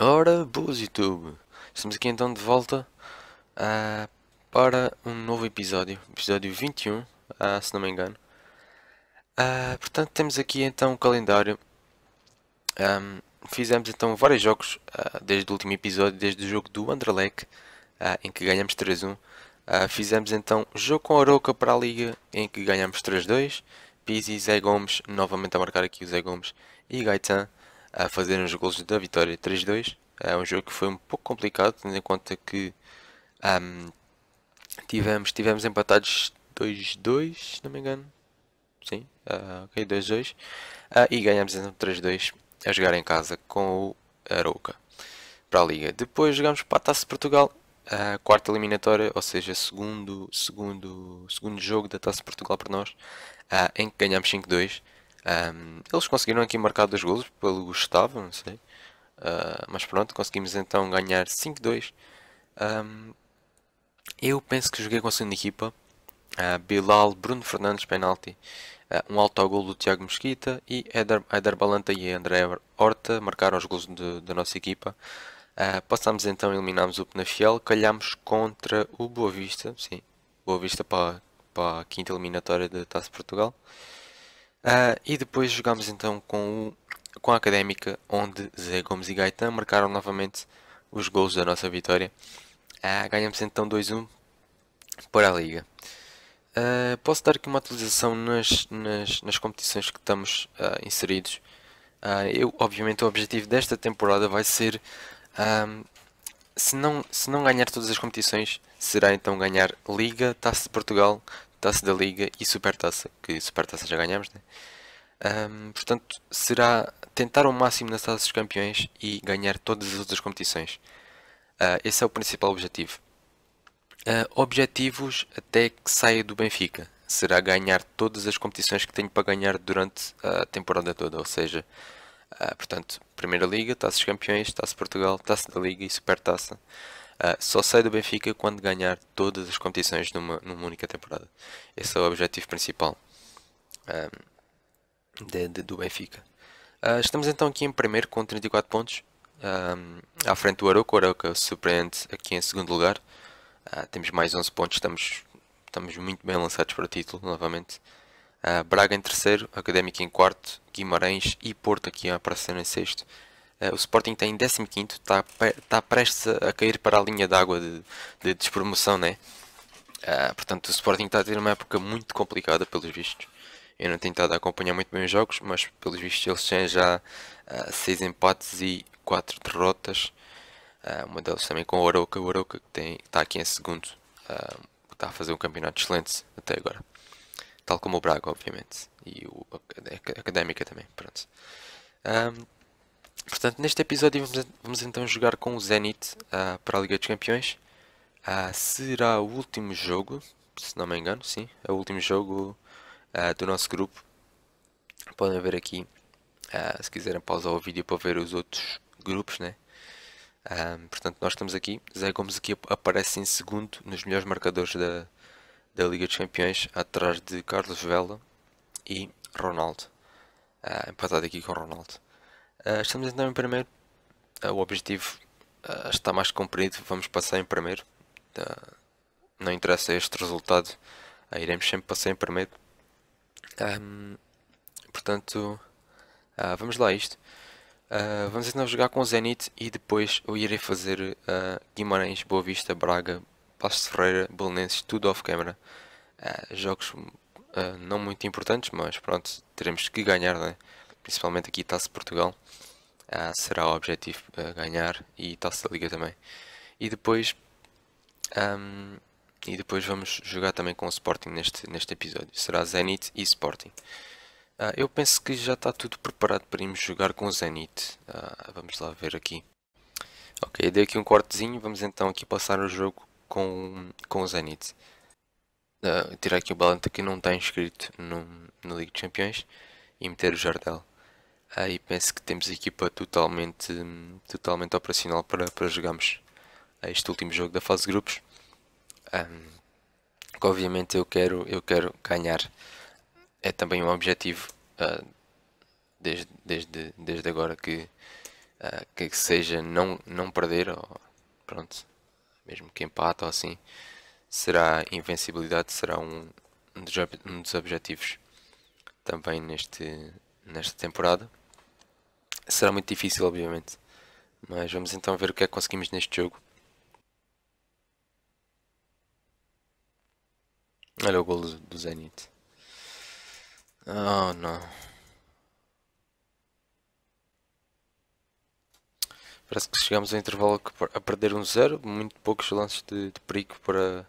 Ora, boas YouTube! Estamos aqui então de volta uh, para um novo episódio, episódio 21, uh, ah, se não me engano. Uh, portanto, temos aqui então o um calendário. Um, fizemos então vários jogos desde o último episódio, desde o jogo do Anderlecht, em que ganhamos 3-1. fizemos então jogo com a Oroca para a Liga, em que ganhamos 3-2. Pizzi, Zé Gomes, novamente a marcar aqui o Zé Gomes e Gaetan a fazer os gols da vitória 3-2. É um jogo que foi um pouco complicado, tendo em conta que um, tivemos, tivemos empatados 2-2, se não me engano. Sim, uh, ok, 2-2. Uh, ah, e ganhamos então 3-2 a jogar em casa com o Arouca para a Liga. Depois jogamos para a Taça de Portugal, a quarta eliminatória, ou seja, segundo, segundo, segundo jogo da Taça de Portugal para nós, uh, em que ganhamos 5-2. Um, eles conseguiram aqui marcar dois golos pelo Gustavo, não sei. Uh, mas pronto, conseguimos então ganhar 5-2. Um, eu penso que joguei com a segunda equipa. Uh, Bilal, Bruno Fernandes, penalti. Uh, um autogol do Tiago Mesquita. E Eder, Eder Balanta e André Horta marcaram os gols da nossa equipa. Uh, então, eliminamos o Penafiel. calhamos contra o Boa Vista. Sim, Boa Vista para, para a quinta eliminatória da Taça de Portugal. Uh, e depois jogámos então com, o, com a Académica, onde Zé Gomes e Gaetan marcaram novamente os gols da nossa vitória. Uh, ganhamos então 2-1 para a Liga. Uh, posso dar aqui uma atualização nas, nas, nas competições que estamos uh, inseridos. Uh, eu, obviamente, o objetivo desta temporada vai ser, se, não, se não ganhar todas as competições, será então ganhar Liga, Taça de Portugal, Taça da Liga e Supertaça, que Supertaça já ganhamos, né? Um, portanto, será tentar ao máximo nas taças dos campeões e ganhar todas as outras competições. Uh, esse é o principal objetivo. Uh, objetivos até que saia do Benfica. Será ganhar todas as competições que tenho para ganhar durante a temporada toda. Ou seja, uh, portanto, Primeira Liga, Taça dos Campeões, Taça de Portugal, Taça da Liga e Supertaça. Taça ah, só sai do Benfica quando ganhar todas as competições numa, numa única temporada. Esse é o objetivo principal um, ah, de, de, do Benfica. Uh, estamos então aqui em primeiro com 34 pontos. Um, à frente do Aroca. O Aroca surpreende aqui em segundo lugar. Uh, temos mais 11 pontos. Estamos, estamos muito bem lançados para o título novamente. Uh, Braga em terceiro, Académico em quarto, Guimarães e Porto aqui a aparecer em sexto. É, o Sporting tem 15º, está tá prestes a cair para a linha d'água de, de despromoção, né? Uh, portanto, o Sporting está a ter uma época muito complicada, pelos vistos. Eu não tenho estado a acompanhar muito bem os jogos, mas pelos vistos eles têm já 6 é, uh, empates e 4 derrotas. Uh, uma delas também com o Oroca, o Oroca que está aqui em segundo, uh, está a fazer um campeonato excelente até agora. Tal como o Braga, obviamente, e o a, Académica também, pronto. Um, Portanto, neste episódio vamos, vamos então jogar com o Zenit uh, para a Liga dos Campeões. Uh, será o último jogo, se não me engano, sim, é o último jogo uh, do nosso grupo. Podem ver aqui, se quiserem pausar o vídeo para ver os outros grupos, né? portanto, nós estamos aqui. Zé Gomes aqui aparece em segundo nos melhores marcadores da, da Liga dos Campeões, atrás de Carlos Vela e Ronaldo. empatado aqui com Ronaldo. Uh, estamos então em primeiro. Uh, o objetivo uh, está mais cumprido. Vamos passar em primeiro. Tá. não interessa este resultado. iremos sempre passar em primeiro. Um, portanto, vamos lá isto. vamos então jogar com o Zenit e depois eu irei fazer Guimarães, Boa Vista, Braga, Passos Ferreira, Belenenses, tudo off-camera. jogos não muito importantes, mas pronto, teremos que ganhar, né? principalmente aqui Taça se Portugal, ah, será o objetivo ah, ganhar e Taça da Liga também. E depois, um, e depois vamos jogar também com o Sporting neste, neste episódio. Será Zenit e Sporting. Ah, eu penso que já está tudo preparado para irmos jogar com o Zenit. vamos lá ver aqui. Ok, dei aqui um cortezinho. Vamos então aqui passar o jogo com, com o Zenit. tirar aqui o Balanta que não está inscrito no, no Liga dos Campeões e meter o Jardel aí ah, penso que temos equipa totalmente, totalmente operacional para, para jogarmos ah, este último jogo da fase de grupos. Um, que obviamente eu quero, eu quero ganhar. É também um objetivo uh, desde, desde, desde agora que, uh, que seja não, não perder, ou, pronto, mesmo que empate ou assim, será invencibilidade, será um, um dos, um dos objetivos também neste, nesta temporada será muito difícil, obviamente. Mas vamos então ver o que é que conseguimos neste jogo. Olha o gol do Zenit. Oh não. Parece que chegamos ao intervalo a perder um zero. Muito poucos lances de, de perigo para,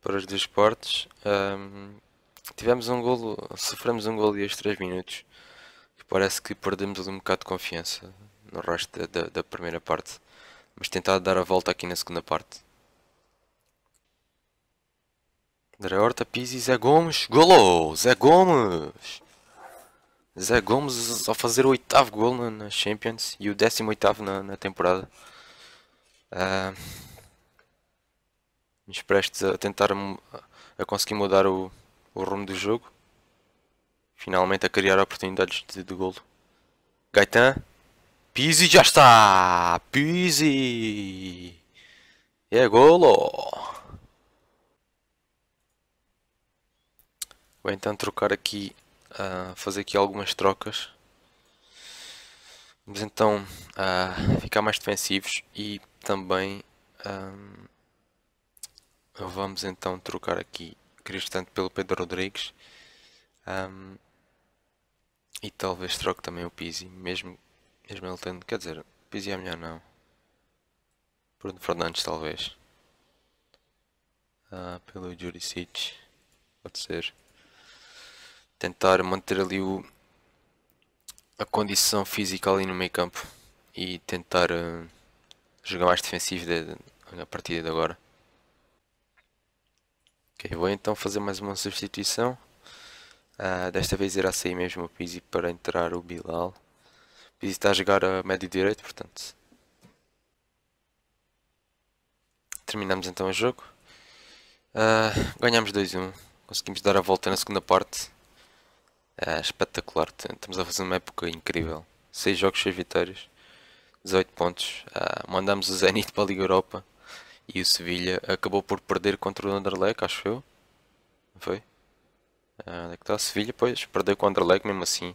para as duas partes. Um, tivemos um golo, sofremos um golo e aos 3 minutos. E parece que perdemos ali um bocado de confiança no resto da, da, da primeira parte. Mas tentar dar a volta aqui na segunda parte. André Horta, Pizzi, Zé Gomes. Golo! Zé Gomes! Zé Gomes ao fazer o oitavo gol na, na Champions e o décimo oitavo na, na temporada. Uh, nos prestes a tentar a, a conseguir mudar o, o rumo do jogo. Finalmente a criar oportunidades de, de golo. Gaetan. Pizzi já está! Pizzi! É golo! Vou então trocar aqui, uh, fazer aqui algumas trocas. Vamos então uh, ficar mais defensivos e também vamos então trocar aqui Cristante pelo Pedro Rodrigues. Um, e talvez troque também o Pizzi, mesmo, mesmo ele tendo. Quer dizer, Pizzi é melhor não. Bruno Fernandes, talvez. Ah, pelo Juricic. Pode ser. Tentar manter ali o, a condição física ali no meio campo. E tentar uh, jogar mais defensivo de, de, a partir de agora. Ok, vou então fazer mais uma substituição. Uh, desta vez irá assim sair mesmo o Pizzi para entrar o Bilal. O Pizzi está a jogar a médio direito, portanto. Terminamos então o jogo. Uh, ganhamos 2-1. Conseguimos dar a volta na segunda parte. Uh, espetacular. Estamos a fazer uma época incrível. 6 jogos, 6 vitórias. 18 pontos. Uh, ah, mandamos o Zenit para a Liga Europa. E o Sevilha acabou por perder contra o Anderlecht, acho eu. Não foi? Ah, onde é que está? Sevilha, pois. Perdeu com o Anderlecht, mesmo assim.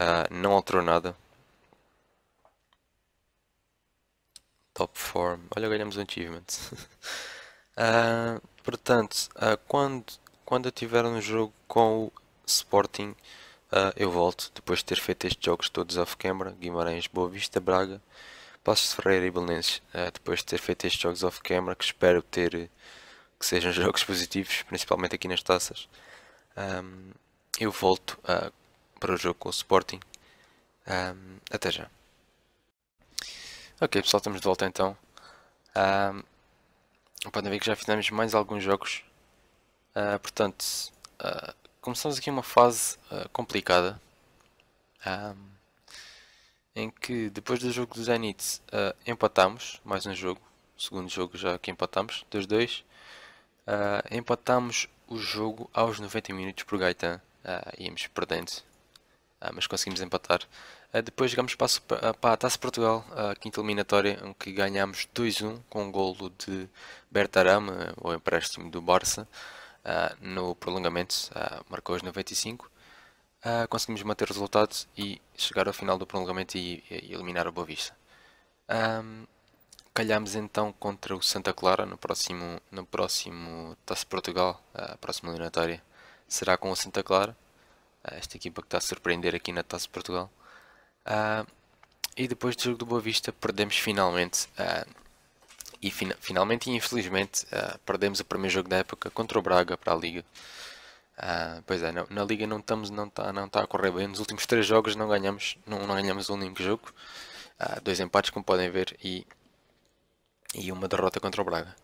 Uh, não alterou nada. Top form. Olha, ganhamos um achievement. uh, portanto, quando, quando eu tiver um jogo com o Sporting, eu volto. Depois de ter feito estes jogos todos off-camera. Guimarães, Boa Vista, Braga. Passos Ferreira e Belenenses. depois de ter feito estes jogos off-camera, que espero ter... Que sejam jogos positivos, principalmente aqui nas taças. Um, eu volto uh, para o jogo com o Sporting. Um, até já. Ok pessoal, estamos de volta então. Um, podem ver que já fizemos mais alguns jogos. Uh, portanto, uh, começamos aqui uma fase complicada. em que depois do jogo do Zenit empatamos mais um jogo. segundo jogo já que empatamos, 2-2. Uh, empatamos o jogo aos 90 minutos por Gaetan. Uh, íamos perdendo, uh, mas conseguimos empatar. Uh, depois jogamos para a, para a Taça Portugal, a quinta eliminatória, em que ganhámos 2-1 com um golo de Bertarame, o empréstimo do Barça, no prolongamento, marcou os 95. conseguimos manter o resultados e chegar ao final do prolongamento e, e eliminar a Boa Vista. Um, calhamos então contra o Santa Clara no próximo, no próximo Taça de Portugal, a próxima eliminatória será com o Santa Clara, esta equipa que está a surpreender aqui na Taça de Portugal. Uh, e depois do jogo do Boa Vista perdemos finalmente, uh, e finalmente e infelizmente uh, perdemos o primeiro jogo da época contra o Braga para a Liga. pois é, não, na Liga não estamos, não está não tá a correr bem, nos últimos três jogos não ganhamos, não, não ganhamos um único jogo. dois empates como podem ver e e uma derrota contra o Braga.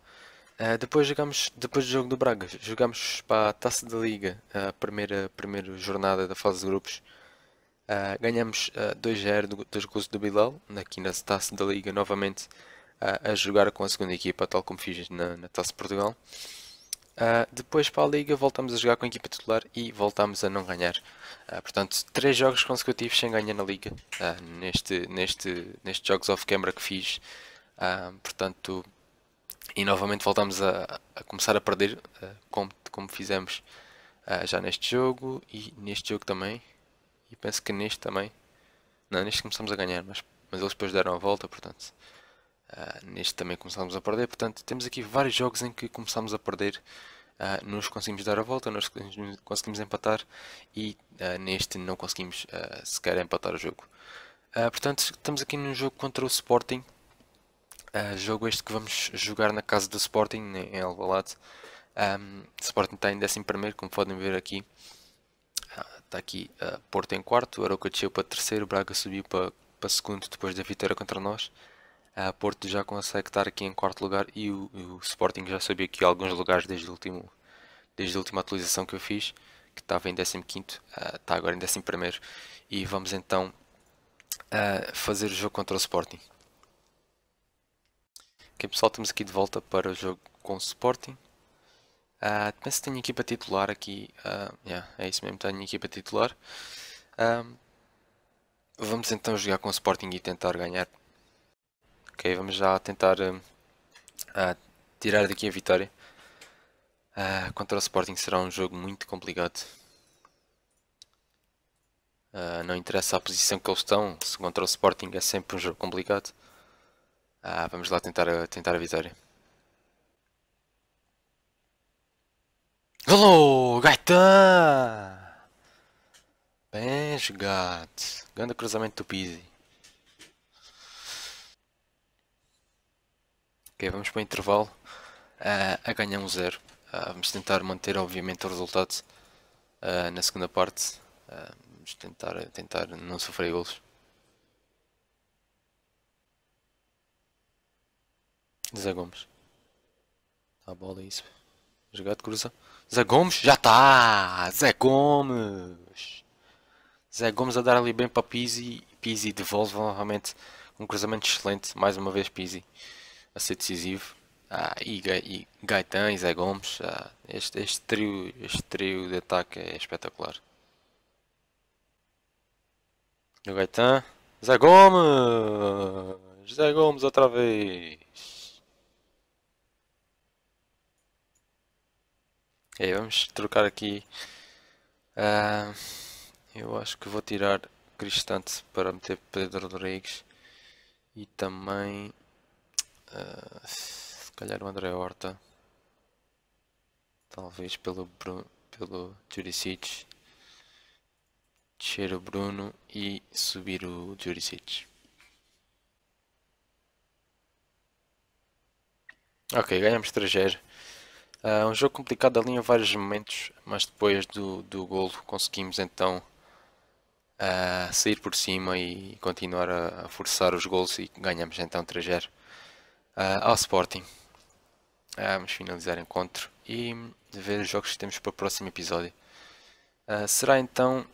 Uh, depois, jogamos, depois do jogo do Braga, jogamos para a Taça da Liga, a primeira, primeira jornada da fase de grupos. Uh, ganhamos uh, ah, 2-0 do, dos gols do Bilal, aqui na Taça da Liga novamente, uh, a jogar com a segunda equipa, tal como fiz na, na Taça de Portugal. Uh, depois para a Liga voltamos a jogar com a equipa titular e voltamos a não ganhar. Uh, portanto, três jogos consecutivos sem ganhar na Liga. Uh, neste, neste, jogos off-camera que fiz, ah, portanto, e novamente voltamos a, a começar a perder ah, como, como fizemos ah, já neste jogo e neste jogo também. E penso que neste também. Não, neste começamos a ganhar, mas, mas eles depois deram a volta, portanto. neste também começámos a perder, portanto temos aqui vários jogos em que começámos a perder, nos conseguimos dar a volta, nós conseguimos empatar e neste não conseguimos sequer empatar o jogo. portanto estamos aqui num jogo contra o Sporting, Uh, jogo este que vamos jogar na casa do Sporting, em Alvalade. Um, Sporting está em 11 como podem ver aqui. Ah, está uh, aqui uh, Porto em quarto, Aroca desceu para terceiro, Braga subiu para, para segundo depois da vitória contra nós. Uh, Porto já consegue estar aqui em quarto lugar e o, o Sporting já subiu aqui alguns lugares desde, o último, desde a última atualização que eu fiz, que estava em 15 quinto, uh, está agora em 11 primeiro e vamos então fazer o jogo contra o Sporting. Ok pessoal, estamos aqui de volta para o jogo com o Sporting. Uh, penso que tenho equipa titular aqui. Uh, yeah, é isso mesmo, tenho equipa titular. vamos então jogar com o Sporting e tentar ganhar. Ok, vamos já tentar uh, uh, tirar daqui a vitória. contra o Sporting será um jogo muito complicado. não interessa a posição que eles estão, se contra o Sporting é sempre um jogo complicado. Ah, vamos lá tentar, a, tentar a vitória. Alô, Gaetan! Bem jogado. Grande cruzamento do Pizzi. Ok, vamos para o intervalo. Uh, a ganhar um zero. Uh, vamos tentar manter, obviamente, o resultado uh, na segunda parte. vamos tentar, tentar não sofrer golos. Zé Gomes. A tá bola é isso. Jogado cruza. Zé Gomes, já está! Zé Gomes! Zé Gomes a dar ali bem para Pizzi. Pizzi devolve novamente um cruzamento excelente. Mais uma vez Pizzi a ser decisivo. Ah, e, e Gaetan e Zé Gomes. Ah, este, este, trio, este trio de ataque é espetacular. O Gaetan. Zé Gomes! Zé Gomes outra vez! vamos trocar aqui. Uh, eu acho que vou tirar Cristante para meter Pedro Rodrigues. E também... Uh, se calhar o André Horta. Talvez pelo, Bruno, pelo Juricic. Descer o Bruno e subir o Juricic. Ok, ganhamos 3 é uh, um jogo complicado ali em vários momentos, mas depois do, do golo conseguimos então uh, sair por cima e continuar a, a, forçar os golos e ganhamos então 3-0 uh, ah, ao Sporting. vamos finalizar o encontro e ver os jogos que temos para o próximo episódio. será então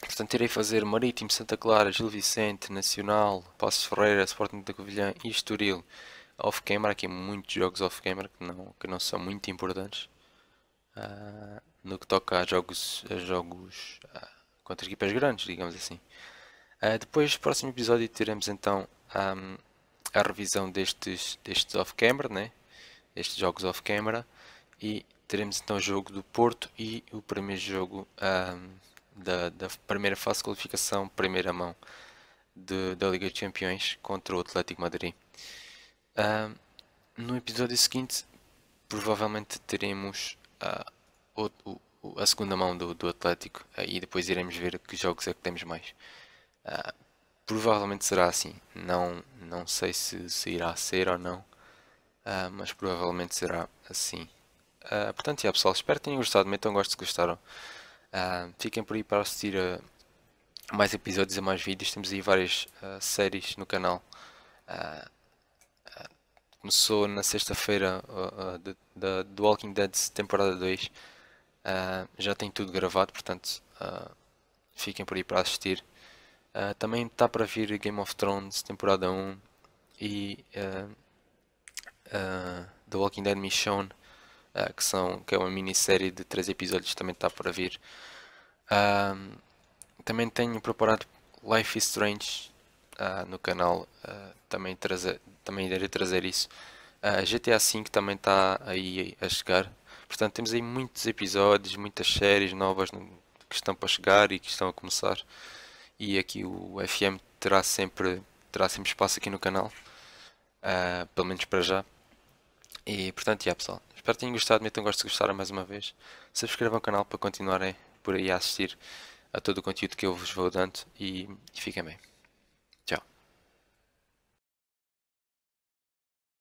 Portanto, irei fazer Marítimo, Santa Clara, Gil Vicente, Nacional, Passos Ferreira, Sporting da Covilhã e Estoril off-camera, aqui muitos jogos off-camera que não, que não são muito importantes. Uh, no que toca a jogos, a jogos uh, contra equipas grandes, digamos assim. Uh, depois, no próximo episódio, teremos então um, a revisão destes, destes off-camera, né? estes jogos off-camera, e teremos então o jogo do Porto e o primeiro jogo um, da, da, primeira fase de qualificação, primeira mão de, da Liga dos Campeões contra o Atlético Madrid. Uh, no episódio seguinte, provavelmente teremos uh, o, o, a segunda mão do, do Atlético uh, e depois iremos ver que jogos é que temos mais. Ah, provavelmente será assim. Não, não sei se, se irá ser ou não, mas provavelmente será assim. portanto, yeah, pessoal, espero que tenham gostado. Metam gosto se gostaram. fiquem por aí para assistir a mais episódios, e mais vídeos. Temos aí várias séries no canal começou na sexta-feira uh, do Walking Dead temporada 2. Uh, ah, já tem tudo gravado, portanto uh, fiquem por aí para assistir. Uh, também está para vir Game of Thrones temporada 1 e The Walking Dead Mission, que, são, que é uma minissérie de 3 episódios, também está para vir. também tenho preparado Life is Strange no canal, também trazer, também irei trazer isso. Ah, a GTA V também está aí a chegar. Portanto, temos aí muitos episódios, muitas séries novas que estão para chegar e que estão a começar. E aqui o FM terá sempre, terá sempre espaço aqui no canal. Uh, pelo menos para já. E portanto, yeah, pessoal. Espero que tenham gostado. Metam um gosto se gostaram mais uma vez. Subscrevam o canal para continuarem por aí a assistir a todo o conteúdo que eu vos vou dando. E, e fiquem bem.